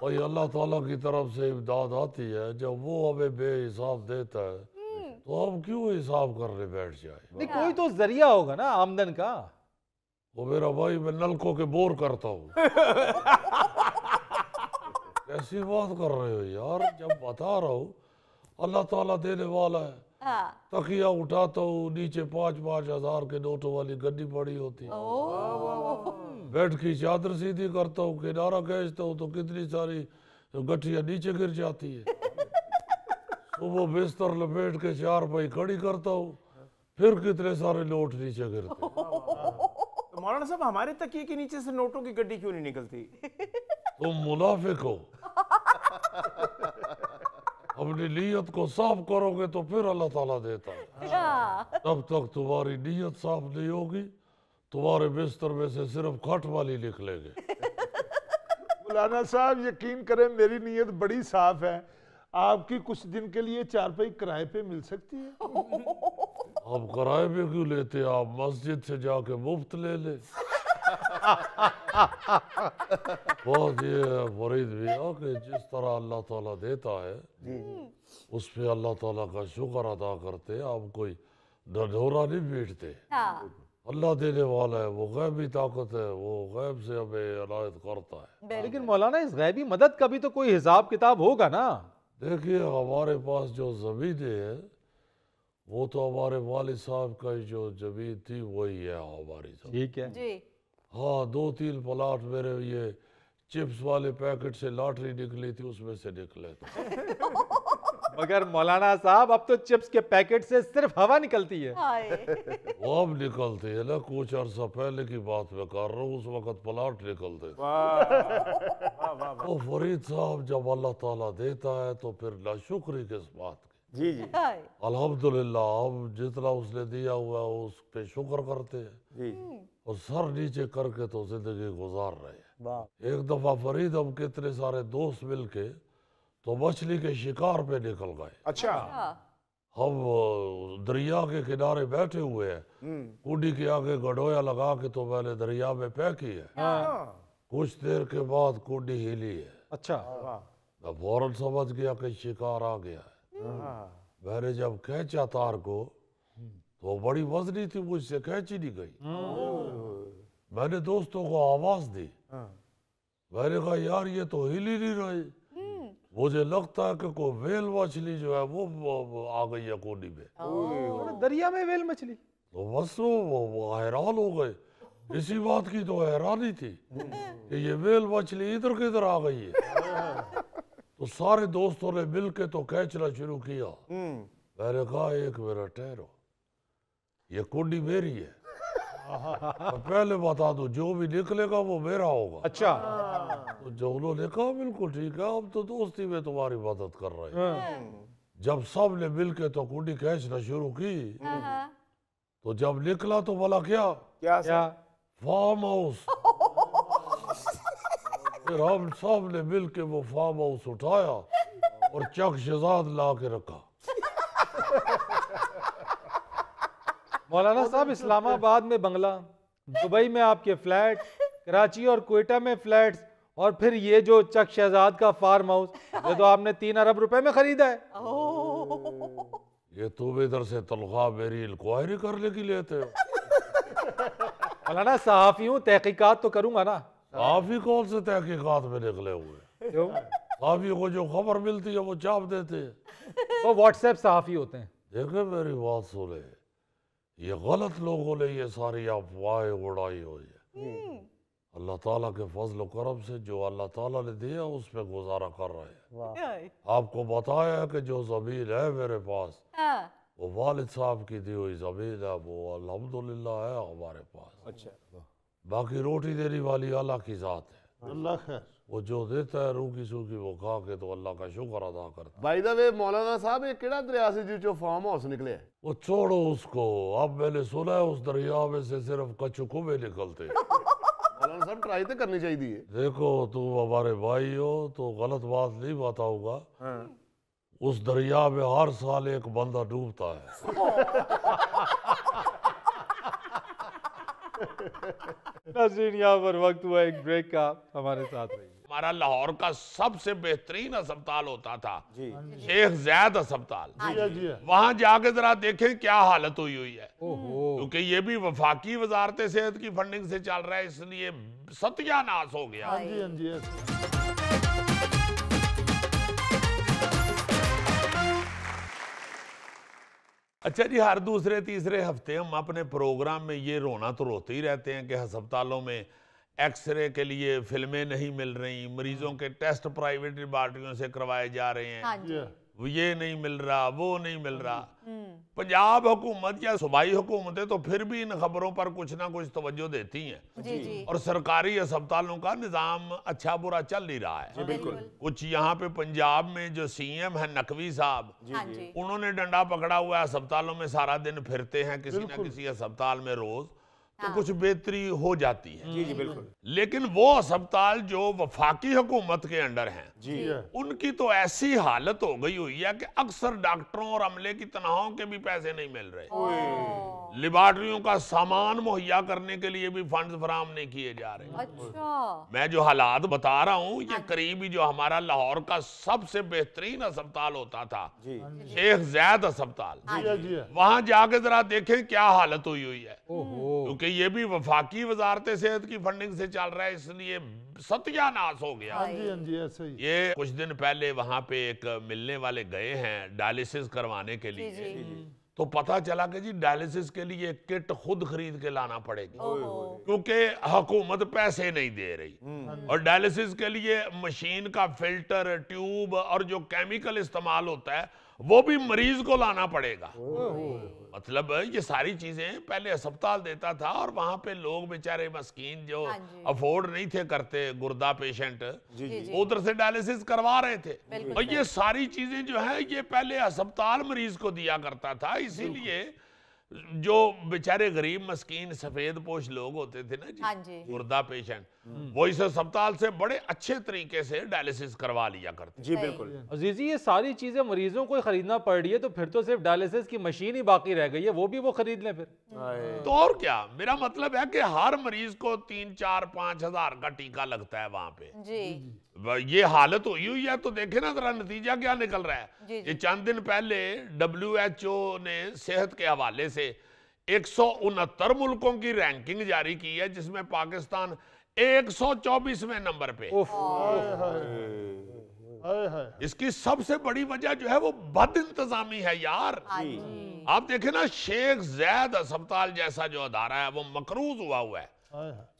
और ये अल्लाह ताला की तरफ से इमदाद आती है जब वो हमें बेहिसाब देता है तो हम क्यों हिसाब करने बैठ जाए नहीं कोई तो जरिया होगा ना आमदन का वो मेरा भाई मैं नलकों के बोर करता हूँ ऐसी बात कर रहे हो यार जब बता रहा हूँ अल्लाह ताला देने वाला है हाँ। तकिया उठा तो नीचे पांच पांच हजार के नोटों वाली गन्नी पड़ी होती है बेड की चादर सीधी करता हूँ किनारा खेचता हूँ तो कितनी सारी गठिया नीचे गिर जाती है सुबह बिस्तर लपेट के चार पाई खड़ी करता हूँ फिर कितने सारे नोट नीचे गिरते तो मौलाना साहब हमारे तकिए के नीचे से नोटों की गड्डी क्यों नहीं निकलती तुम मुनाफिक हो अपनी नीयत को साफ करोगे तो फिर अल्लाह ताला देता है तब हाँ। तक तुम्हारी नीयत साफ नहीं होगी तुम्हारे बिस्तर में से सिर्फ खट वाली लिख लेंगे मौलाना साहब यकीन करें मेरी नीयत बड़ी साफ है आपकी कुछ दिन के लिए चारपाई किराए पे मिल सकती है आप किराए पे क्यों लेते आप मस्जिद से जाके मुफ्त ले ले बहुत ये फरीद भी हो कि जिस तरह अल्लाह ताला देता है उस पर अल्लाह ताला का शुक्र अदा करते आप कोई डढोरा नहीं बैठते अल्लाह देने वाला है वो गैबी ताकत है वो गैब से हमें अनायत करता है लेकिन मौलाना इस गैबी मदद का भी तो कोई हिसाब किताब होगा ना देखिए हमारे पास जो जमीने हैं वो तो हमारे वाल साहब का जो जमीन थी वही है हमारी ठीक है जी हाँ दो तीन प्लाट मेरे ये चिप्स वाले पैकेट से लॉटरी निकली थी उसमें से निकले मगर मौलाना साहब अब तो चिप्स के पैकेट से सिर्फ हवा निकलती है वो अब निकलती है ना कुछ अरसा पहले की बात में कर रहा हूँ उस वक्त प्लाट निकलते तो फरीद साहब जब अल्लाह ताला देता है तो फिर नाशुक्री किस बात की जी जी अल्हम्दुलिल्लाह अब जितना उसने दिया हुआ है उस पे शुक्र करते हैं और सर नीचे करके तो जिंदगी गुजार रहे हैं एक दफा फरीद हम कितने सारे दोस्त मिल के तो मछली के शिकार पे निकल गए अच्छा, अच्छा। हम दरिया के किनारे बैठे हुए हैं हम्म। कुंडी के आगे गडोया लगा के तो मैंने दरिया में फेंकी है हाँ। कुछ देर के बाद कुंडी हिली है अच्छा हाँ, हाँ। मैं फौरन समझ गया कि शिकार आ गया है मैंने जब खेचा तार को तो बड़ी वजनी थी मुझसे कैची नहीं गई हाँ। मैंने दोस्तों को आवाज दी हाँ। मैंने कहा यार ये तो हिल ही नहीं रही हम्म। मुझे लगता है कि कोई वेल मछली जो है वो आ गई है कोनी में दरिया में वेल मछली तो बस वो, वो हैरान हो गए इसी बात की तो हैरानी थी कि ये वेल मछली इधर किधर आ गई है तो सारे दोस्तों ने मिल के तो कैचना शुरू किया हम्म। मैंने कहा एक मेरा ठहरो ये कुंडी मेरी है तो पहले बता दो जो भी निकलेगा वो मेरा होगा अच्छा तो जो उन्होंने कहा बिल्कुल ठीक है अब तो दोस्ती में तुम्हारी मदद कर रहे हैं हाँ। जब सब ने मिल के तो कुंडी खेचना शुरू की हाँ, हाँ। तो जब निकला तो बोला क्या क्या, क्या? फार्म हाउस फिर हम सब ने मिल के वो फार्म हाउस उठाया और चक शहजाद ला के रखा मौलाना साहब इस्लामाबाद में बंगला दुबई में आपके फ्लैट कराची और कोयटा में फ्लैट और फिर ये जो चक शहजाद का फार्म हाउस ये तो आपने तीन अरब रुपए में खरीदा है ये तो भी इधर से तलखा मेरी इंक्वायरी करने की लेते हो मौलाना साफी हूँ तहकीकत तो करूंगा ना सहाफी कौन से तहकीकत में निकले हुए क्यों को जो खबर मिलती है वो चाप देते वो तो व्हाट्सएप साफी होते हैं देखे मेरी बात सुने ये गलत लोगों ने ये सारी अफवाहें उड़ाई हुई है हम्म। अल्लाह ताला के फजल करम से जो अल्लाह ताला ने दिया उस पर गुजारा कर रहे हैं आपको बताया है कि जो जमीन है मेरे पास हाँ। वो वालिद साहब की दी हुई जमीन है वो अल्हम्दुलिल्लाह है हमारे पास अच्छा बाकी रोटी देने वाली अल्लाह की जात है अल्लाह खैर वो जो देता है रूह की सूखी वो खा के तो अल्लाह का शुक्र अदा करता भाई दा मौलाना साहब ये किड़ा दरिया से जो फार्म हाउस निकले वो छोड़ो उसको अब मैंने सुना है उस दरिया में से सिर्फ कचुकुबे निकलते मौलाना साहब ट्राई तो करनी चाहिए देखो तुम हमारे भाई हो तो गलत बात नहीं बताऊंगा हाँ। उस दरिया में हर साल एक बंदा डूबता है नाजीन यहाँ पर वक्त हुआ एक ब्रेक का हमारे साथ रहिए हमारा लाहौर का सबसे बेहतरीन अस्पताल होता था हाँ शेख जैद अस्पताल हाँ हाँ वहां जाके जरा देखें क्या हालत हुई हुई है क्योंकि ये भी वफाकी वजारत सेहत की फंडिंग से चल रहा है इसलिए सत्यानाश हो गया अच्छा जी हर दूसरे तीसरे हफ्ते हम अपने प्रोग्राम में ये रोना तो रोते ही रहते हैं कि अस्पतालों में एक्सरे के लिए फिल्में नहीं मिल रही मरीजों के टेस्ट प्राइवेट लेबार्ट्रियों से करवाए जा रहे हैं हाँ ये नहीं मिल रहा वो नहीं मिल रहा हम्म। हम्म। पंजाब हुकूमत या सूबाई हुकूमतें तो फिर भी इन खबरों पर कुछ ना कुछ तवज्जो देती हैं जी, जी। और सरकारी अस्पतालों का निज़ाम अच्छा बुरा चल नहीं रहा है बिल्कुल कुछ यहाँ पे पंजाब में जो सीएम है नकवी साहब हाँ उन्होंने डंडा पकड़ा हुआ है अस्पतालों में सारा दिन फिरते हैं किसी ना किसी अस्पताल में रोज तो हाँ। कुछ बेहतरी हो जाती है जी जी बिल्कुल लेकिन वो अस्पताल जो वफाकी हुकूमत के अंडर हैं जी उनकी तो ऐसी हालत हो गई हुई है कि अक्सर डॉक्टरों और अमले की तनाव के भी पैसे नहीं मिल रहे लिबार्टरियों का सामान मुहैया करने के लिए भी फंड फराम नहीं किए जा रहे अच्छा। मैं जो हालात बता रहा हूँ ये हाँ। करीबी जो हमारा लाहौर का सबसे बेहतरीन अस्पताल होता था हाँ शेख जैद अस्पताल वहाँ जाके जरा देखे क्या हालत हुई हुई है क्योंकि ये भी वफाकी वजारत सेहत की फंडिंग से चल रहा है इसलिए सत्यानाश हो गया हाँ जी हाँ जी ऐसे ही ये कुछ दिन पहले वहाँ पे एक मिलने वाले गए हैं डायलिसिस करवाने के लिए जी जी। तो पता चला कि जी डायलिसिस के लिए किट खुद खरीद के लाना पड़ेगी क्योंकि हुकूमत पैसे नहीं दे रही हम्म। और डायलिसिस के लिए मशीन का फिल्टर ट्यूब और जो केमिकल इस्तेमाल होता है वो भी मरीज को लाना पड़ेगा मतलब ये सारी चीजें पहले अस्पताल देता था और वहां पे लोग बेचारे मस्कीन जो हाँ अफोर्ड नहीं थे करते गुर्दा पेशेंट उधर से डायलिसिस करवा रहे थे और ये सारी चीजें जो है ये पहले अस्पताल मरीज को दिया करता था इसीलिए जो बेचारे गरीब मस्कीन सफेद पोष लोग होते थे ना जी, हाँ पेशेंट हम्म। वो इस अस्पताल से बड़े अच्छे तरीके से डायलिसिस करवा लिया करते जी बिल्कुल अजीजी ये सारी चीजें मरीजों को खरीदना पड़ रही है तो फिर तो सिर्फ डायलिसिस की मशीन ही बाकी रह गई है वो भी वो खरीद ले फिर हम्म। तो और क्या मेरा मतलब है की हर मरीज को तीन चार पाँच हजार का टीका लगता है वहाँ पे जी ये हालत हुई हुई है तो देखे ना जरा नतीजा क्या निकल रहा है जी, जी। ये चंद दिन पहले डब्ल्यू एच ओ ने सेहत के हवाले से एक सौ उनहत्तर मुल्कों की रैंकिंग जारी की है जिसमें पाकिस्तान एक सौ चौबीसवें नंबर पे इसकी सबसे बड़ी वजह जो है वो बद इंतजामी है यार हाँ आप देखे ना शेख जैद अस्पताल जैसा जो अदारा है वो मकरूज हुआ हुआ है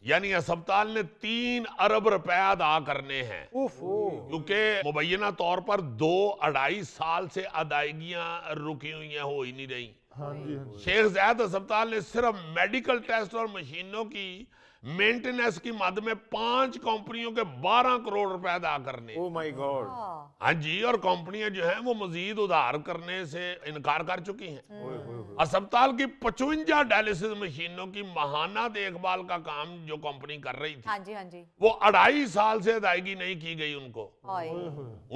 यानी अस्पताल ने तीन अरब रुपया अदा करने हैं क्योंकि मुबैना तौर पर दो अढ़ाई साल से अदायगियां रुकी हुई हैं हो ही नहीं रही हाँ, हाँ शेख जैद अस्पताल ने सिर्फ मेडिकल टेस्ट और मशीनों की मेंटेनेंस की मद में पांच कंपनियों के बारह करोड़ रुपए अदा करने oh माय हाँ। गॉड हाँ जी और कंपनियां जो हैं वो मजीद उधार करने से इनकार कर चुकी हैं हम्म। अस्पताल की पचवंजा डायलिसिस मशीनों की महाना देखभाल का काम जो कंपनी कर रही थी हाँ जी, हाँ जी। वो अढ़ाई साल से अदायगी नहीं की गई उनको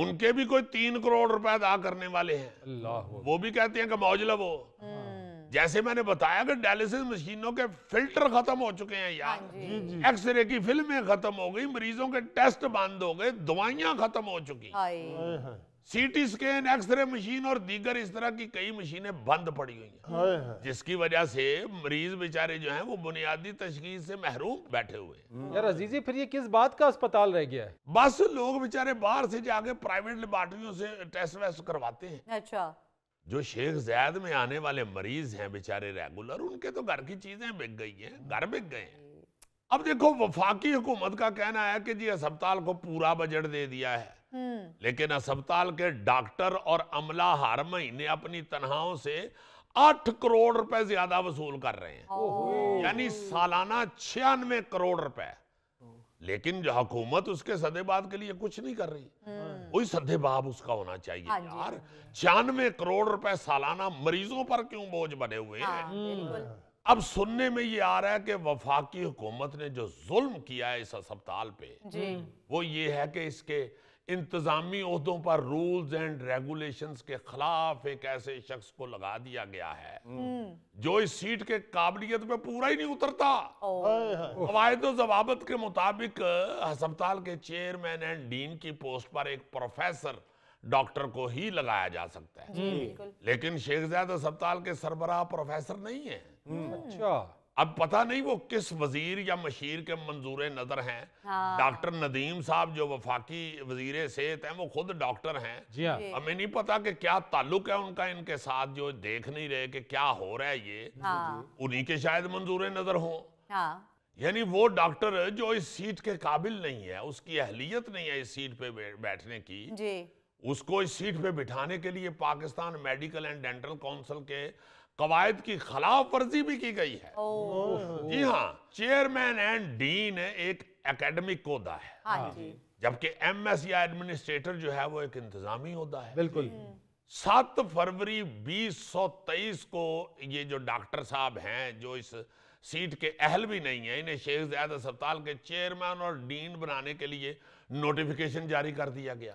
उनके भी कोई तीन करोड़ रुपए अदा करने वाले हैं वो भी कहते हैं कि मौजलब हो हम्म। जैसे मैंने बताया कि डायलिसिस मशीनों के फिल्टर खत्म हो चुके हैं यार एक्सरे हाँ की फिल्में खत्म हो गई मरीजों के टेस्ट बंद हो गए दवाइयां खत्म हो चुकी सीटी स्कैन एक्सरे मशीन और दीगर इस तरह की कई मशीनें बंद पड़ी हुई हैं जिसकी वजह से मरीज बेचारे जो हैं वो बुनियादी तशखीस से महरूम बैठे हुए हम्म। यार अजीजी फिर ये किस बात का अस्पताल रह गया है बस लोग बेचारे बाहर से जाके प्राइवेट लेबॉर्टरियों से टेस्ट वेस्ट करवाते हैं अच्छा जो शेख जैद में आने वाले मरीज हैं बेचारे रेगुलर उनके तो घर की चीजें बिक गई हैं घर बिक गए हैं अब देखो वफाकी हुकूमत का कहना है कि जी अस्पताल को पूरा बजट दे दिया है हम्म। लेकिन अस्पताल के डॉक्टर और अमला हर महीने अपनी तनहाओं से आठ करोड़ रुपए ज्यादा वसूल कर रहे हैं यानी सालाना छियानवे करोड़ रुपए लेकिन जो हुकूमत उसके सदेबाद के लिए कुछ नहीं कर रही हम्म। वही सदे भाव उसका होना चाहिए हाँ यार हाँ छियानवे करोड़ रुपए सालाना मरीजों पर क्यों बोझ बने हुए हाँ, हैं हम्म। अब सुनने में ये आ रहा है कि वफाकी हुकूमत ने जो जुल्म किया है इस अस्पताल पे वो ये है कि इसके इंतज़ामी अहदों पर रूल्स एंड रेगुलेशंस के खिलाफ एक ऐसे शख्स को लगा दिया गया है हम्म। जो इस सीट के काबिलियत में पूरा ही नहीं उतरता कवायद जवाबत के मुताबिक हस्पताल के चेयरमैन एंड डीन की पोस्ट पर एक प्रोफेसर डॉक्टर को ही लगाया जा सकता है लेकिन शेख जैद अस्पताल के सरबराह प्रोफेसर नहीं है हम्म। अच्छा अब पता नहीं वो किस वजीर या मशीर के मंजूर नजर हैं हाँ। डॉक्टर नदीम साहब जो वफाकी वजीर सेहत हैं वो खुद डॉक्टर हैं जी हाँ। हमें नहीं पता कि क्या ताल्लुक है उनका इनके साथ जो देख नहीं रहे कि क्या हो रहा है ये हाँ। उन्हीं के शायद मंजूर नजर हों हाँ। यानी वो डॉक्टर जो इस सीट के काबिल नहीं है उसकी अहलियत नहीं है इस सीट पे बैठने की जी। उसको इस सीट पे बिठाने के लिए Pakistan medical and dental council के कवायद की खिलाफ वर्जी भी की गई है जी हाँ चेयरमैन एंड डीन एक एकेडमिक होदा है हाँ हाँ जबकि एम एस या एडमिनिस्ट्रेटर जो है वो एक इंतजामी होता है बिल्कुल हम्म। सात फरवरी बीस सौ तेईस को ये जो डॉक्टर साहब हैं जो इस सीट के अहल भी नहीं है इन्हें शेख जयाद अस्पताल के चेयरमैन और डीन बनाने के लिए नोटिफिकेशन जारी कर दिया गया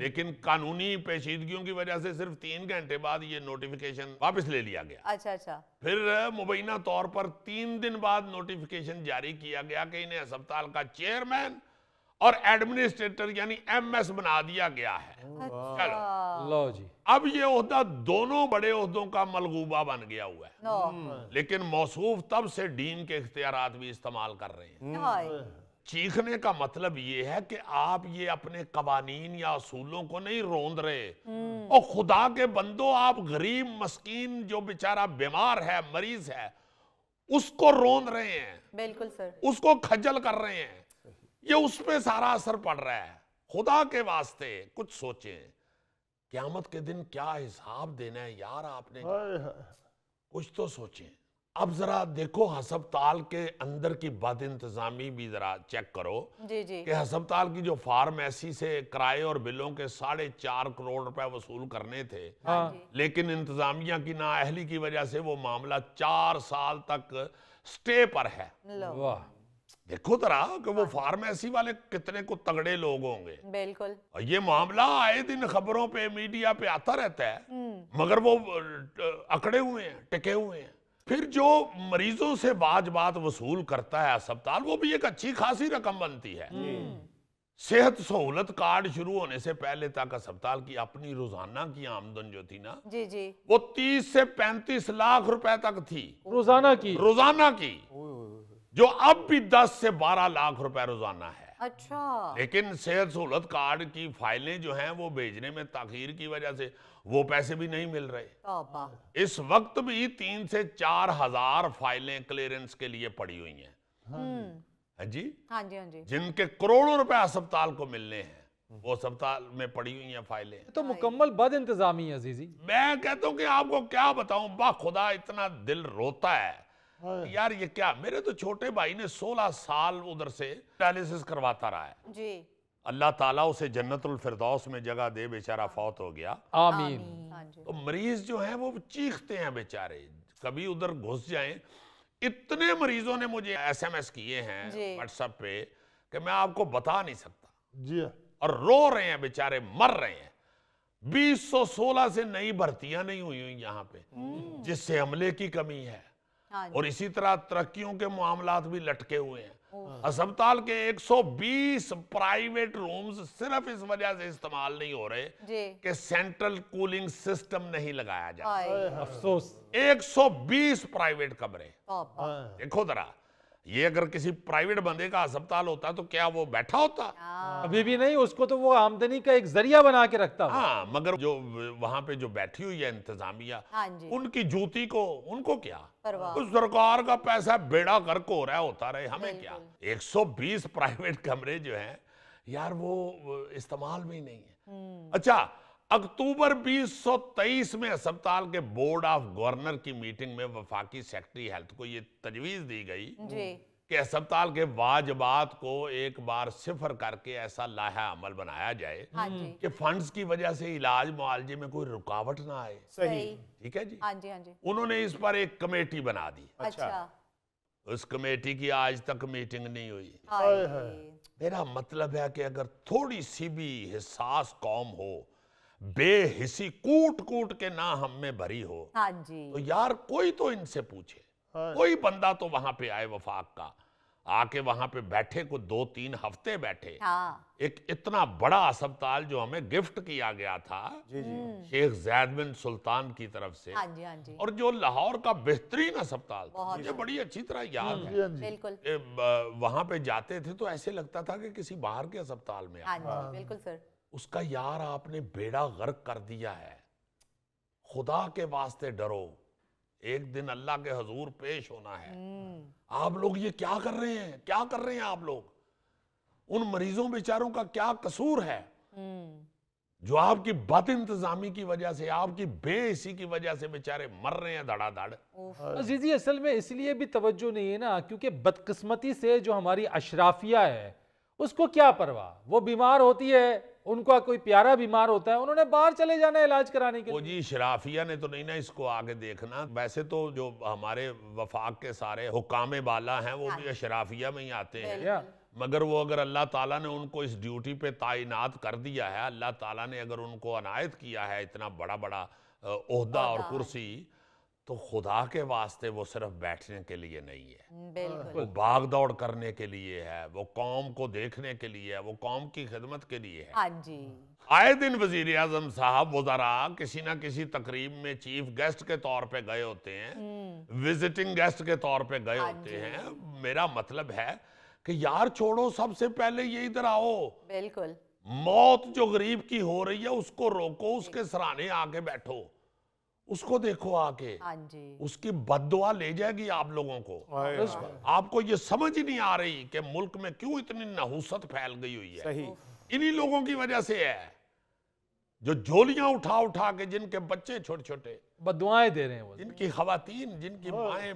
लेकिन कानूनी पेशीदगियों की वजह से सिर्फ तीन घंटे बाद ये नोटिफिकेशन वापस ले लिया गया अच्छा अच्छा फिर मुबैना तौर पर तीन दिन बाद नोटिफिकेशन जारी किया गया कि इन्हें अस्पताल का चेयरमैन और एडमिनिस्ट्रेटर यानी एमएस बना दिया गया है अच्छा। चलो लो जी अब ये उहदा दोनों बड़े उहदों का मलगूबा बन गया हुआ है लेकिन मौसू तब से डीन के इख्तियार भी इस्तेमाल कर रहे हैं चीखने का मतलब ये है कि आप ये अपने कवानीन या असूलों को नहीं रोंद रहे हम्म। और खुदा के बंदो आप गरीब मस्किन जो बेचारा बीमार है मरीज है उसको रोंद रहे हैं बिल्कुल सर उसको खजल कर रहे हैं ये उस पर सारा असर पड़ रहा है खुदा के वास्ते कुछ सोचें क्यामत के दिन क्या हिसाब देना है यार आपने कुछ तो सोचें अब जरा देखो हस्पताल के अंदर की बद इंतजामी भी जरा चेक करो जी जी कि हस्पताल की जो फार्मेसी से किराए और बिलों के साढ़े चार करोड़ रुपए वसूल करने थे हाँ।, हाँ। लेकिन इंतजामिया की नाअहली की वजह से वो मामला चार साल तक स्टे पर है वाह देखो तरा कि वो हाँ। फार्मेसी वाले कितने को तगड़े लोग होंगे बिल्कुल और ये मामला आए दिन खबरों पे मीडिया पे आता रहता है हम्म। मगर वो अकड़े हुए हैं टिके हुए हैं फिर जो मरीजों से बाज बात वसूल करता है अस्पताल वो भी एक अच्छी खासी रकम बनती है सेहत सहूलत कार्ड शुरू होने से पहले तक अस्पताल की अपनी रोजाना की आमदन जो थी ना जी जी वो 30 से 35 लाख रुपए तक थी रोजाना की रोजाना की जो अब भी 10 से 12 लाख रुपए रोजाना है अच्छा लेकिन सेहत सहूलत कार्ड की फाइलें जो हैं वो भेजने में तखीर की वजह से वो पैसे भी नहीं मिल रहे इस वक्त भी तीन से चार हजार फाइलें क्लियरेंस के लिए पड़ी हुई हैं हाँ जी हाँ जी हाँ जी जिनके करोड़ों रुपए अस्पताल को मिलने हैं वो अस्पताल में पड़ी हुई हैं फाइलें तो हाँ मुकम्मल बद इंतजामी है अजीजी मैं कहता हूँ कि आपको क्या बताऊं बा खुदा इतना दिल रोता है हाँ। यार ये क्या मेरे तो छोटे भाई ने 16 साल उधर से डायलिसिस करवाता रहा है जी अल्लाह ताला उसे जन्नतुल फिरदौस में जगह दे बेचारा हाँ। फौत हो गया आमीन हाँ तो मरीज जो है वो चीखते हैं बेचारे कभी उधर घुस जाए इतने मरीजों ने मुझे एसएमएस किए हैं व्हाट्सएप पे कि मैं आपको बता नहीं सकता जी और रो रहे हैं बेचारे मर रहे हैं 2016 से नई भर्तियां नहीं हुई हुई यहाँ पे हम्म। जिससे अमले की कमी है हाँ और इसी तरह तरक्कियों के मामला भी लटके हुए हैं अस्पताल के 120 प्राइवेट रूम्स सिर्फ इस वजह से इस्तेमाल नहीं हो रहे कि सेंट्रल कूलिंग सिस्टम नहीं लगाया जा अफसोस 120 प्राइवेट कमरे हाँ। देखो जरा ये अगर किसी प्राइवेट बंदे का अस्पताल होता तो क्या वो बैठा होता हाँ। अभी भी नहीं उसको तो वो आमदनी का एक जरिया बना के रखता हाँ मगर जो वहाँ पे जो बैठी हुई है इंतजामिया हाँ उनकी जूती को उनको क्या उस सरकार का पैसा बेड़ा कर को रहा होता रहे हमें क्या 120 प्राइवेट कमरे जो हैं यार वो इस्तेमाल में ही नहीं है हम्म। अच्छा अक्टूबर 2023 में अस्पताल के बोर्ड ऑफ गवर्नर की मीटिंग में वफाकी सेक्रेटरी हेल्थ को ये तजवीज दी गई कि अस्पताल के वाजबात को एक बार सिफर करके ऐसा लाहा अमल बनाया जाए हाँ कि फंड्स की वजह से इलाज मुआवजे में कोई रुकावट ना आए सही ठीक है जी हाँ जी हाँ जी उन्होंने इस पर एक कमेटी बना दी अच्छा, अच्छा। उस कमेटी की आज तक मीटिंग नहीं हुई मेरा मतलब है कि अगर थोड़ी सी भी हिसास कौम हो बेहिसी कूट कूट के ना हम में भरी हो हाँ जी तो यार कोई तो इनसे पूछे हाँ। कोई बंदा तो वहां पे आए वफाक का आके वहां पे बैठे को दो तीन हफ्ते बैठे हाँ। एक इतना बड़ा अस्पताल जो हमें गिफ्ट किया गया था जी जी। हम्म। शेख जैद बिन सुल्तान की तरफ से हाँ जी, हाँ जी। और जो लाहौर का बेहतरीन अस्पताल था मुझे अच्छा। बड़ी अच्छी तरह याद है हाँ बिल्कुल वहां पे जाते थे तो ऐसे लगता था कि किसी बाहर के अस्पताल में हाँ बिल्कुल सर उसका यार आपने बेड़ा गर्क कर दिया है खुदा के वास्ते डरो एक दिन अल्लाह के हजूर पेश होना है हम्म। आप लोग ये क्या कर रहे हैं क्या कर रहे हैं आप लोग उन मरीजों बेचारों का क्या कसूर है हम्म। जो आपकी बद इंतजामी की वजह से आपकी बेसी की वजह से बेचारे मर रहे हैं धड़ाधड़ अजीजी हाँ असल में इसलिए भी तवज्जो नहीं है ना क्योंकि बदकिस्मती से जो हमारी अशराफिया है उसको क्या परवाह वो बीमार होती है उनका कोई प्यारा बीमार होता है उन्होंने बाहर चले जाना इलाज कराने के लिए जी शराफिया ने तो नहीं ना इसको आगे देखना वैसे तो जो हमारे वफाक के सारे हुकामे बाला हैं वो भी हाँ। शराफिया में ही आते हैं मगर वो अगर अल्लाह ताला ने उनको इस ड्यूटी पे तैनात कर दिया है अल्लाह ताला ने अगर उनको अनायत किया है इतना बड़ा बड़ा ओहदा और कुर्सी तो खुदा के वास्ते वो सिर्फ बैठने के लिए नहीं है वो भाग दौड़ करने के लिए है वो कौम को देखने के लिए है वो कौम की खिदमत के लिए है हाँ जी। आए दिन वजीर आजम साहब वजरा किसी ना किसी तकरीब में चीफ गेस्ट के तौर पे गए होते हैं हम्म। विजिटिंग गेस्ट के तौर पे गए हाँ होते हैं मेरा मतलब है कि यार छोड़ो सबसे पहले ये इधर आओ बिल्कुल मौत जो गरीब की हो रही है उसको रोको उसके सराहने आके बैठो उसको देखो आके हाँ उसकी बदवा ले जाएगी आप लोगों को आपको ये समझ ही नहीं आ रही कि मुल्क में क्यों इतनी नहुसत फैल गई हुई है इन्हीं लोगों की वजह से है जो झोलियां उठा उठा के जिनके बच्चे छोटे छोटे बदवाएं दे रहे हैं वो जिनकी खातन जिनकी हाँ। माए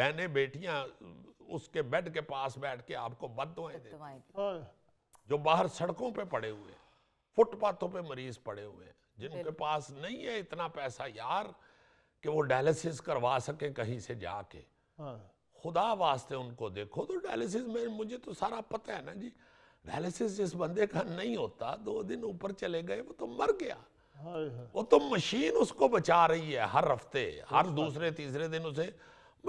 बहने बेटियां उसके बेड के पास बैठ के आपको बदवाएं दे हाँ। जो बाहर सड़कों पर पड़े हुए फुटपाथों पे मरीज पड़े हुए हैं जिनके पास नहीं है इतना पैसा यार कि वो डायलिसिस करवा सके कहीं से जाके हाँ। खुदा वास्ते उनको देखो तो डायलिसिस में मुझे तो सारा पता है ना जी डायलिसिस जिस बंदे का नहीं होता दो दिन ऊपर चले गए वो तो मर गया वो तो मशीन उसको बचा रही है हर हफ्ते हर दूसरे तीसरे दिन उसे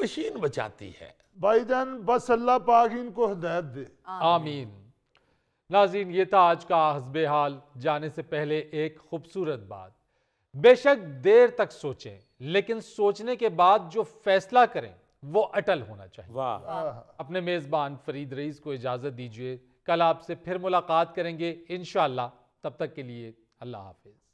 मशीन बचाती है भाईजान बस अल्लाह पाक इनको हिदायत दे आमीन, आमीन। नाजीन ये था आज का हसब हाल जाने से पहले एक खूबसूरत बात बेशक देर तक सोचें लेकिन सोचने के बाद जो फैसला करें वो अटल होना चाहिए वाह अपने मेज़बान फरीद रईस को इजाज़त दीजिए कल आपसे फिर मुलाकात करेंगे इन तब तक के लिए अल्लाह हाफिज़